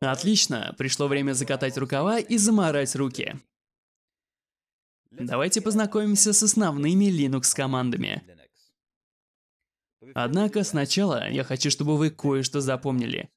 Отлично, пришло время закатать рукава и заморать руки. Давайте познакомимся с основными Linux-командами. Однако сначала я хочу, чтобы вы кое-что запомнили.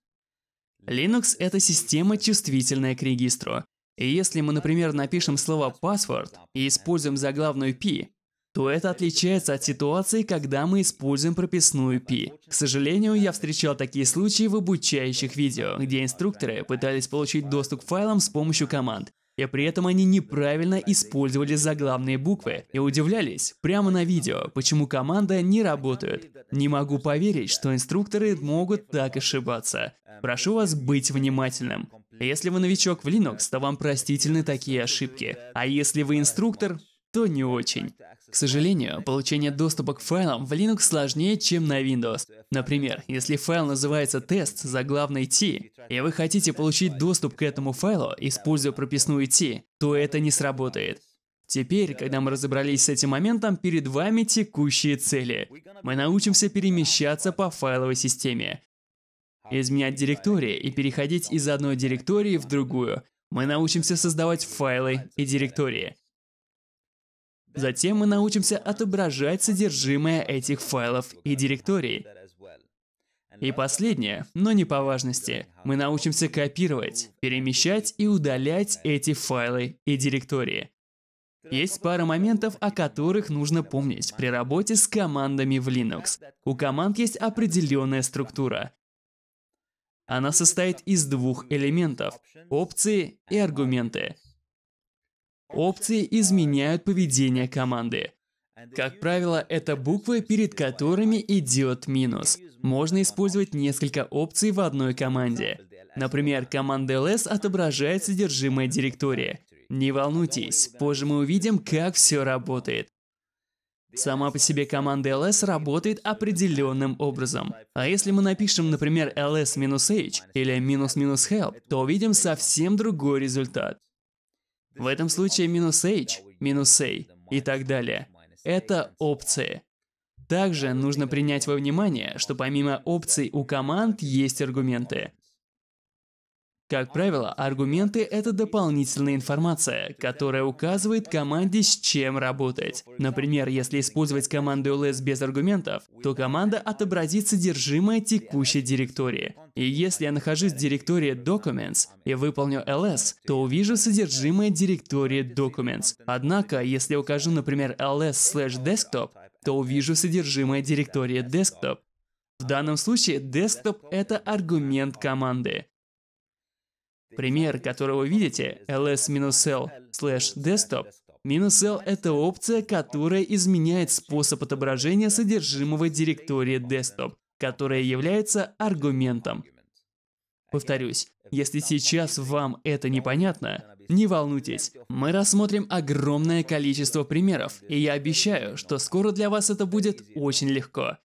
Linux — это система, чувствительная к регистру. И если мы, например, напишем слово «password» и используем заглавную «p», то это отличается от ситуации, когда мы используем прописную P. К сожалению, я встречал такие случаи в обучающих видео, где инструкторы пытались получить доступ к файлам с помощью команд, и при этом они неправильно использовали заглавные буквы и удивлялись прямо на видео, почему команда не работает. Не могу поверить, что инструкторы могут так ошибаться. Прошу вас быть внимательным. Если вы новичок в Linux, то вам простительны такие ошибки. А если вы инструктор, то не очень. К сожалению, получение доступа к файлам в Linux сложнее, чем на Windows. Например, если файл называется тест за главной T, и вы хотите получить доступ к этому файлу, используя прописную T, то это не сработает. Теперь, когда мы разобрались с этим моментом, перед вами текущие цели. Мы научимся перемещаться по файловой системе, изменять директории и переходить из одной директории в другую. Мы научимся создавать файлы и директории. Затем мы научимся отображать содержимое этих файлов и директорий. И последнее, но не по важности, мы научимся копировать, перемещать и удалять эти файлы и директории. Есть пара моментов, о которых нужно помнить при работе с командами в Linux. У команд есть определенная структура. Она состоит из двух элементов – опции и аргументы – Опции изменяют поведение команды. Как правило, это буквы, перед которыми идет минус. Можно использовать несколько опций в одной команде. Например, команда ls отображает содержимое директории. Не волнуйтесь, позже мы увидим, как все работает. Сама по себе команда ls работает определенным образом. А если мы напишем, например, ls-h или -help, то увидим совсем другой результат. В этом случае минус h, минус a и так далее. Это опции. Также нужно принять во внимание, что помимо опций у команд есть аргументы. Как правило, аргументы — это дополнительная информация, которая указывает команде, с чем работать. Например, если использовать команду ls без аргументов, то команда отобразит содержимое текущей директории. И если я нахожусь в директории documents и выполню ls, то увижу содержимое директории documents. Однако, если укажу, например, ls desktop, то увижу содержимое директории desktop. В данном случае desktop — это аргумент команды. Пример, который вы видите, ls-l desktop, L – это опция, которая изменяет способ отображения содержимого директории desktop, которая является аргументом. Повторюсь, если сейчас вам это непонятно, не волнуйтесь, мы рассмотрим огромное количество примеров, и я обещаю, что скоро для вас это будет очень легко.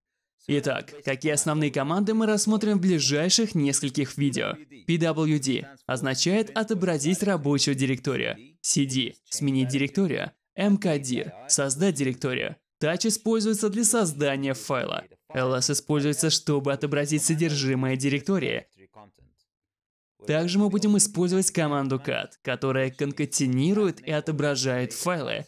Итак, какие основные команды мы рассмотрим в ближайших нескольких видео? PWD означает отобразить рабочую директорию. CD – сменить директорию. MKDIR – создать директорию. Touch используется для создания файла. LS используется, чтобы отобразить содержимое директории. Также мы будем использовать команду cat, которая конкатенирует и отображает файлы,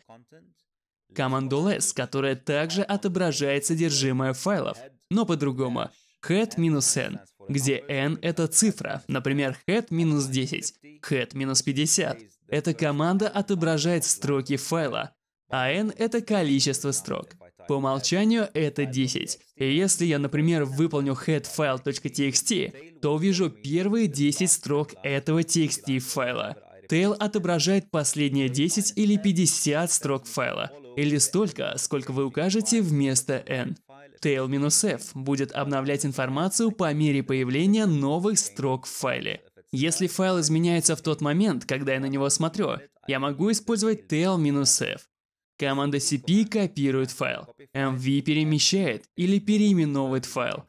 Команду less, которая также отображает содержимое файлов, но по-другому. head n, где n — это цифра, например, head 10, head 50. Эта команда отображает строки файла, а n — это количество строк. По умолчанию это 10. И если я, например, выполню head file.txt, то увижу первые 10 строк этого txt файла. Tail отображает последние 10 или 50 строк файла, или столько, сколько вы укажете вместо n. Tail-f будет обновлять информацию по мере появления новых строк в файле. Если файл изменяется в тот момент, когда я на него смотрю, я могу использовать tail-f. Команда cp копирует файл, mv перемещает или переименовывает файл.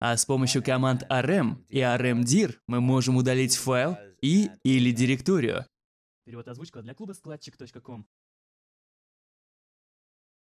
А с помощью команд rm и rmdir мы можем удалить файл, и или директорию. Перевод озвучка для клуба складчик.ком.